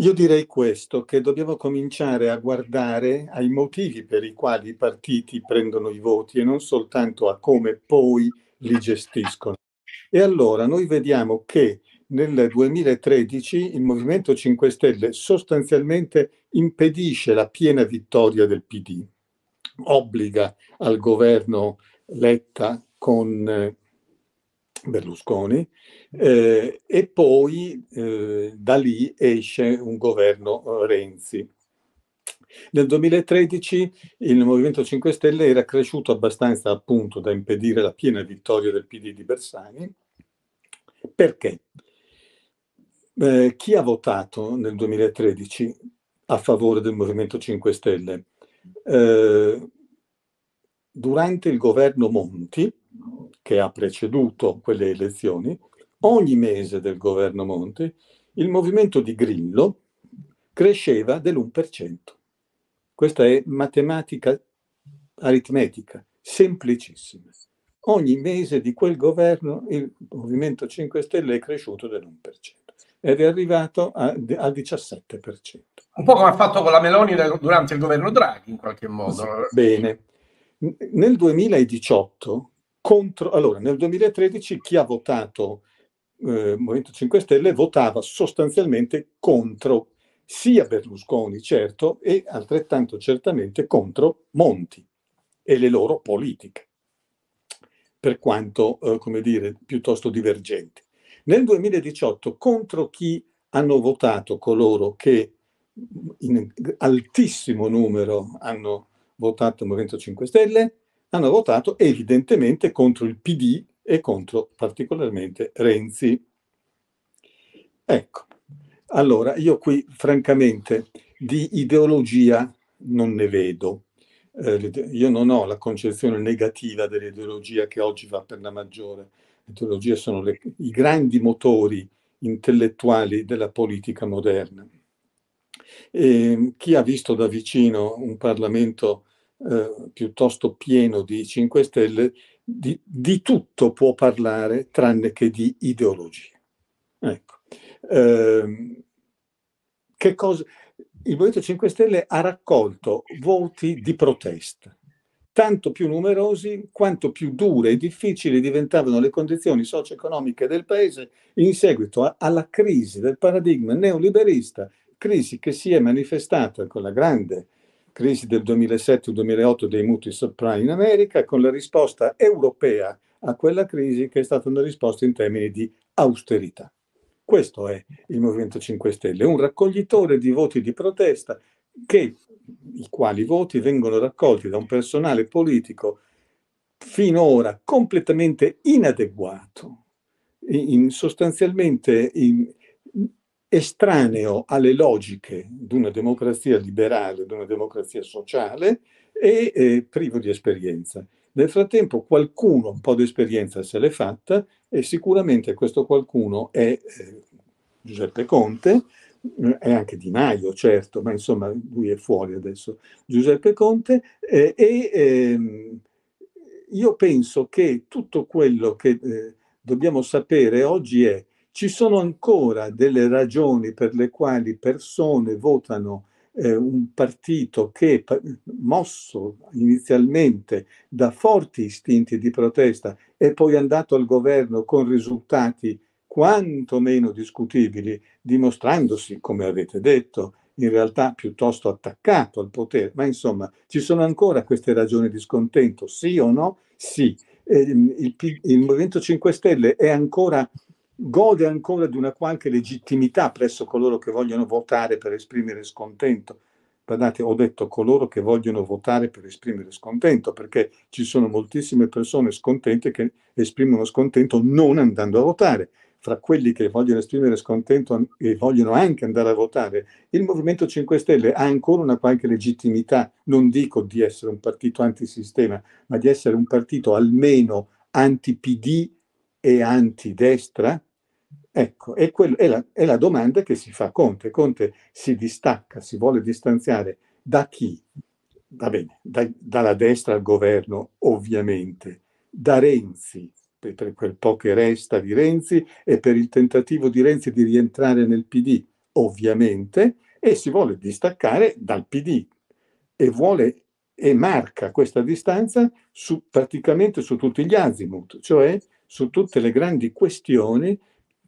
Io direi questo, che dobbiamo cominciare a guardare ai motivi per i quali i partiti prendono i voti e non soltanto a come poi li gestiscono. E allora noi vediamo che nel 2013 il Movimento 5 Stelle sostanzialmente impedisce la piena vittoria del PD, obbliga al governo Letta con eh, Berlusconi, eh, e poi eh, da lì esce un governo eh, Renzi. Nel 2013 il Movimento 5 Stelle era cresciuto abbastanza appunto da impedire la piena vittoria del PD di Bersani. Perché? Eh, chi ha votato nel 2013 a favore del Movimento 5 Stelle? Eh, durante il governo Monti, che ha preceduto quelle elezioni, ogni mese del governo Monti il movimento di Grillo cresceva dell'1%. Questa è matematica aritmetica, semplicissima. Ogni mese di quel governo il Movimento 5 Stelle è cresciuto dell'1% ed è arrivato al 17%. Un po' come ha fatto con la Meloni durante il governo Draghi, in qualche modo. Bene. Nel 2018 contro... Allora, nel 2013 chi ha votato eh, Movimento 5 Stelle votava sostanzialmente contro sia Berlusconi, certo, e altrettanto certamente contro Monti e le loro politiche, per quanto, eh, come dire, piuttosto divergenti. Nel 2018 contro chi hanno votato coloro che in altissimo numero hanno votato Movimento 5 Stelle, hanno votato evidentemente contro il PD e contro particolarmente Renzi. Ecco, allora io qui francamente di ideologia non ne vedo. Eh, io non ho la concezione negativa dell'ideologia che oggi va per la maggiore. Le ideologie sono le, i grandi motori intellettuali della politica moderna. E ehm, chi ha visto da vicino un Parlamento eh, piuttosto pieno di 5 Stelle, di, di, tutto può parlare tranne che di ideologia. Ecco. Eh, che cosa? Il Movimento 5 Stelle ha raccolto voti di protesta, tanto più numerosi quanto più dure e difficili diventavano le condizioni socio-economiche del paese in seguito a, alla crisi del paradigma neoliberista, crisi che si è manifestata con la grande crisi del 2007-2008 dei mutui subprime in America, con la risposta europea a quella crisi che è stata una risposta in termini di austerità. Questo è il Movimento 5 Stelle, un raccoglitore di voti di protesta che, i quali voti vengono raccolti da un personale politico finora completamente inadeguato, in sostanzialmente in estraneo alle logiche di una democrazia liberale, di una democrazia sociale e eh, privo di esperienza. Nel frattempo qualcuno un po' di esperienza se l'è fatta e sicuramente questo qualcuno è eh, Giuseppe Conte, mm, è anche Di Maio, certo, ma insomma lui è fuori adesso, Giuseppe Conte, eh, e eh, io penso che tutto quello che eh, dobbiamo sapere oggi è ci sono ancora delle ragioni per le quali persone votano eh, un partito che, mosso inizialmente da forti istinti di protesta, è poi andato al governo con risultati quantomeno discutibili, dimostrandosi, come avete detto, in realtà piuttosto attaccato al potere. Ma insomma, ci sono ancora queste ragioni di scontento, sì o no? Sì. Eh, il, il Movimento 5 Stelle è ancora gode ancora di una qualche legittimità presso coloro che vogliono votare per esprimere scontento. Guardate, ho detto coloro che vogliono votare per esprimere scontento, perché ci sono moltissime persone scontente che esprimono scontento non andando a votare. Fra quelli che vogliono esprimere scontento e vogliono anche andare a votare, il Movimento 5 Stelle ha ancora una qualche legittimità, non dico di essere un partito antisistema, ma di essere un partito almeno anti-PD e antidestra, Ecco, è, quello, è, la, è, la, domanda che si fa Conte. Conte si distacca, si vuole distanziare da chi? Va bene, da, dalla destra al governo, ovviamente, da Renzi, per, per, quel po' che resta di Renzi e per il tentativo di Renzi di rientrare nel PD, ovviamente, e si vuole distaccare dal PD e vuole e marca questa distanza su, praticamente su tutti gli azimut, cioè su tutte le grandi questioni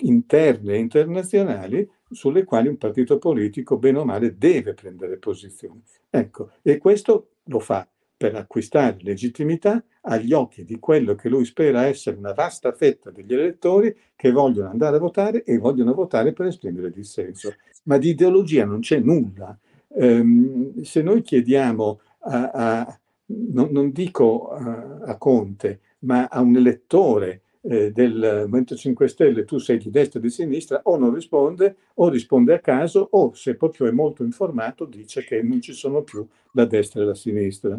interne e internazionali sulle quali un partito politico, bene o male, deve prendere posizione. Ecco, e questo lo fa per acquistare legittimità agli occhi di quello che lui spera essere una vasta fetta degli elettori che vogliono andare a votare e vogliono votare per esprimere dissenso. Ma di ideologia non c'è nulla. Ehm, se noi chiediamo a, a non, non, dico a, a Conte, ma a un elettore eh, del Movimento 5 Stelle, tu sei di destra o di sinistra, o non risponde, o risponde a caso, o se proprio è molto informato dice che non ci sono più la destra e la sinistra.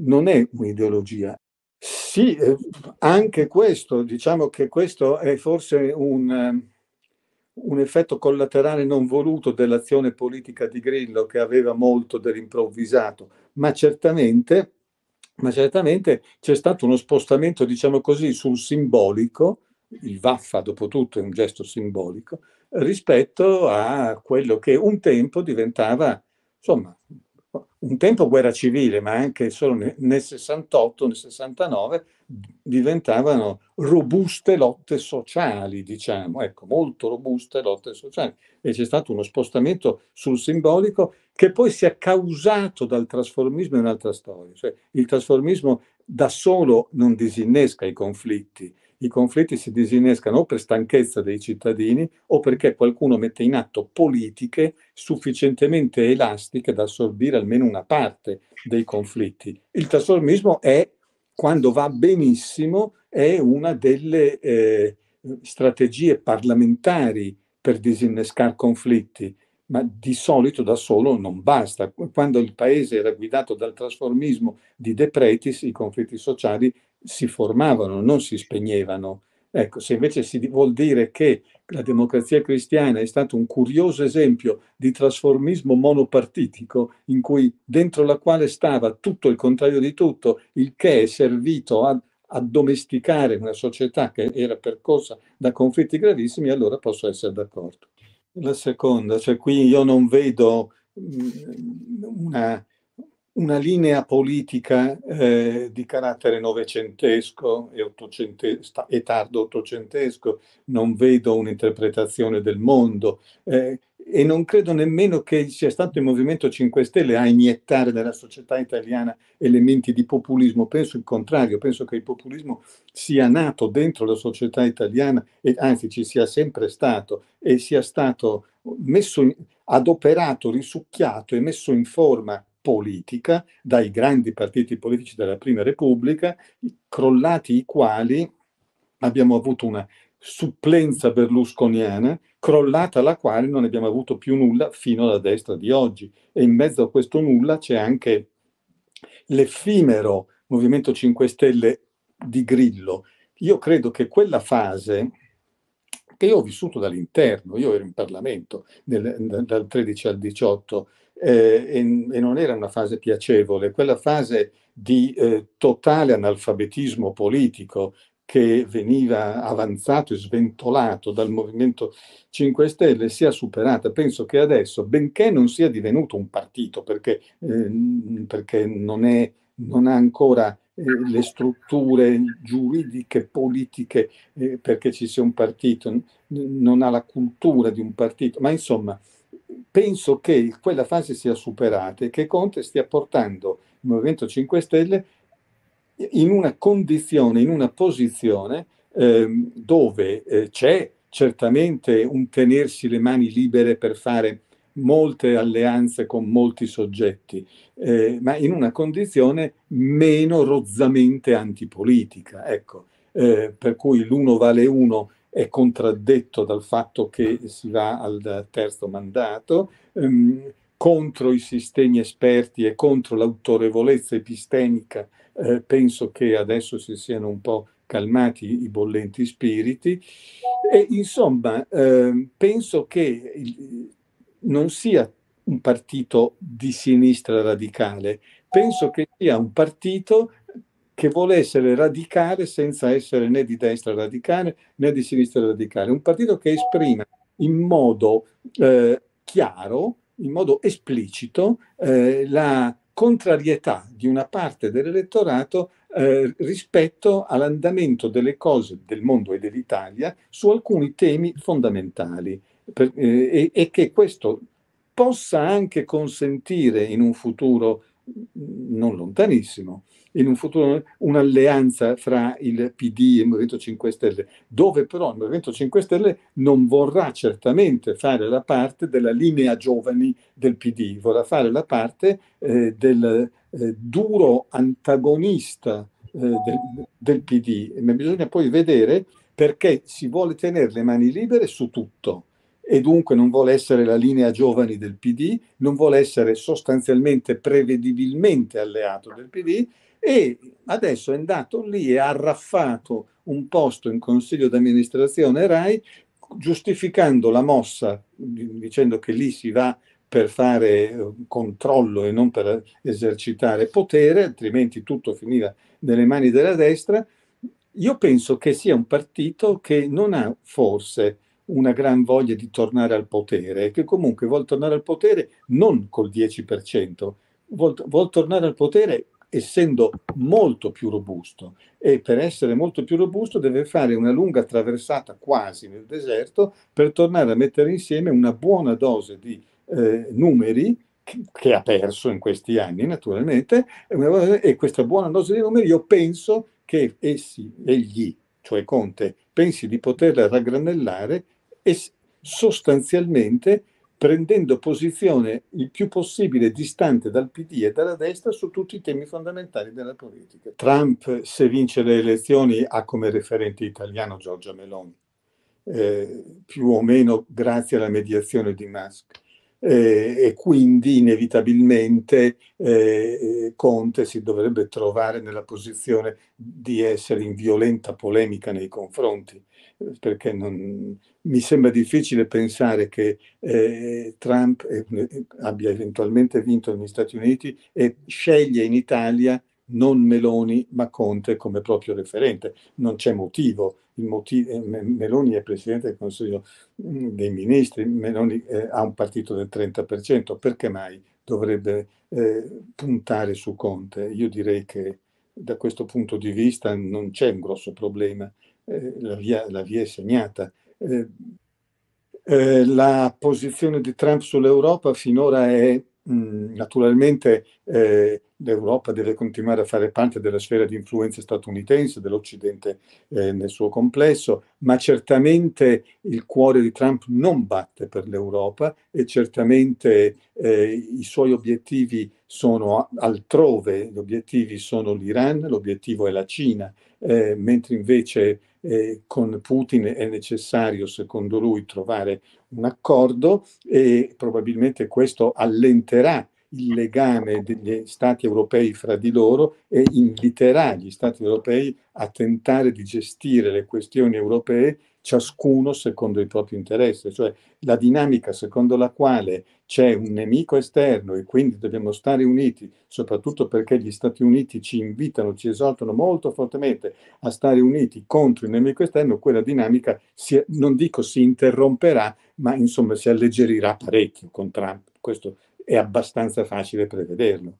Non è un'ideologia. Sì, eh, anche questo, diciamo che questo è forse un eh, un effetto collaterale non voluto dell'azione politica di Grillo che aveva molto dell'improvvisato, ma certamente ma certamente c'è stato uno spostamento, diciamo così, sul simbolico, il vaffa dopo tutto è un gesto simbolico, rispetto a quello che un tempo diventava, insomma, un tempo guerra civile, ma anche solo nel 68, nel 69, diventavano robuste lotte sociali, diciamo, ecco, molto robuste lotte sociali. E c'è stato uno spostamento sul simbolico che poi si è causato dal trasformismo in un'altra storia. Cioè, il trasformismo da solo non disinnesca i conflitti, i conflitti si disinnescano o per stanchezza dei cittadini o perché qualcuno mette in atto politiche sufficientemente elastiche da assorbire almeno una parte dei conflitti. Il trasformismo è, quando va benissimo, è una delle eh, strategie parlamentari per disinnescare conflitti, ma di solito da solo non basta. Quando il paese era guidato dal trasformismo di De Pretis, i conflitti sociali si formavano, non si spegnevano. Ecco, se invece si vuol dire che la democrazia cristiana è stato un curioso esempio di trasformismo monopartitico in cui dentro la quale stava tutto il contrario di tutto, il che è servito a addomesticare una società che era percorsa da conflitti gravissimi, allora posso essere d'accordo. La seconda, cioè qui io non vedo mm, una, una linea politica eh, di carattere novecentesco e, e, tardo ottocentesco, non vedo un'interpretazione del mondo eh, e non credo nemmeno che sia stato il Movimento 5 Stelle a iniettare nella società italiana elementi di populismo, penso il contrario, penso che il populismo sia nato dentro la società italiana e anzi ci sia sempre stato e sia stato messo in, adoperato, risucchiato e messo in forma politica dai grandi partiti politici della Prima Repubblica, crollati i quali abbiamo avuto una supplenza berlusconiana, crollata la quale non abbiamo avuto più nulla fino alla destra di oggi. E in mezzo a questo nulla c'è anche l'effimero Movimento 5 Stelle di Grillo. Io credo che quella fase che io ho vissuto dall'interno, io ero in Parlamento nel, dal 13 al 18, eh, e, e, non era una fase piacevole, quella fase di eh, totale analfabetismo politico che veniva avanzato e sventolato dal Movimento 5 Stelle sia superata. Penso che adesso, benché non sia divenuto un partito, perché, eh, perché non, è, non ha ancora eh, le strutture giuridiche, politiche, eh, perché ci sia un partito, n- non ha la cultura di un partito, ma insomma penso che quella fase sia superata e che Conte stia portando il Movimento 5 Stelle in una condizione, in una posizione ehm, dove eh, c'è certamente un tenersi le mani libere per fare molte alleanze con molti soggetti, eh, ma in una condizione meno rozzamente antipolitica, ecco, eh, per cui l'uno vale uno è contraddetto dal fatto che si va al terzo mandato, ehm, contro i sistemi esperti e contro l'autorevolezza epistemica, eh, penso che adesso si siano un po' calmati i bollenti spiriti. E, insomma, eh, penso che il, non sia un partito di sinistra radicale, penso che sia un partito che vuole essere radicale senza essere né di destra radicale né di sinistra radicale, un partito che esprime in modo eh, chiaro, in modo esplicito, eh, la contrarietà di una parte dell'elettorato eh, rispetto all'andamento delle cose del mondo e dell'Italia su alcuni temi fondamentali per, eh, e, e che questo possa anche consentire in un futuro mm, non lontanissimo in un futuro un'alleanza fra il PD e il Movimento 5 Stelle, dove però il Movimento 5 Stelle non vorrà certamente fare la parte della linea giovani del PD, vorrà fare la parte eh, del eh, duro antagonista eh, del, del PD, ma bisogna poi vedere perché si vuole tenere le mani libere su tutto e dunque non vuole essere la linea giovani del PD, non vuole essere sostanzialmente prevedibilmente alleato del PD e adesso è andato lì e ha arraffato un posto in consiglio d'amministrazione RAI giustificando la mossa dicendo che lì si va per fare eh, controllo e non per esercitare potere, altrimenti tutto finiva nelle mani della destra. Io penso che sia un partito che non ha forse una gran voglia di tornare al potere e che comunque vuol tornare al potere non col 10%, vuol, vuol tornare al potere essendo molto più robusto e per essere molto più robusto deve fare una lunga traversata quasi nel deserto per tornare a mettere insieme una buona dose di eh, numeri che ha perso in questi anni naturalmente e questa buona dose di numeri io penso che essi, egli, cioè Conte, pensi di poterla raggranellare e sostanzialmente prendendo posizione il più possibile distante dal PD e dalla destra su tutti i temi fondamentali della politica. Trump, se vince le elezioni, ha come referente italiano Giorgia Meloni, eh, più o meno grazie alla mediazione di Musk eh, e quindi inevitabilmente eh, Conte si dovrebbe trovare nella posizione di essere in violenta polemica nei confronti, perché non, mi sembra difficile pensare che eh, Trump eh, abbia eventualmente vinto negli Stati Uniti e sceglie in Italia non Meloni ma Conte come proprio referente. Non c'è motivo. motivo eh, Meloni è Presidente del Consiglio mm, dei Ministri, Meloni eh, ha un partito del 30%, perché mai dovrebbe eh, puntare su Conte? Io direi che da questo punto di vista non c'è un grosso problema, eh, la, via, la, via, è segnata. Eh, eh, la posizione di Trump sull'Europa finora è mh, mm, naturalmente l'Europa deve continuare a fare parte della sfera di influenza statunitense, dell'Occidente eh, nel suo complesso, ma certamente il cuore di Trump non batte per l'Europa e certamente eh, i suoi obiettivi sono altrove, gli obiettivi sono l'Iran, l'obiettivo è la Cina, eh, mentre invece eh, con Putin è necessario, secondo lui, trovare un accordo e probabilmente questo allenterà il legame degli stati europei fra di loro e inviterà gli stati europei a tentare di gestire le questioni europee ciascuno secondo il proprio interesse, cioè la dinamica secondo la quale c'è un nemico esterno e quindi dobbiamo stare uniti, soprattutto perché gli Stati Uniti ci invitano, ci esaltano molto fortemente a stare uniti contro il nemico esterno, quella dinamica si, non dico si interromperà, ma insomma si alleggerirà parecchio con Trump. Questo è abbastanza facile prevederlo.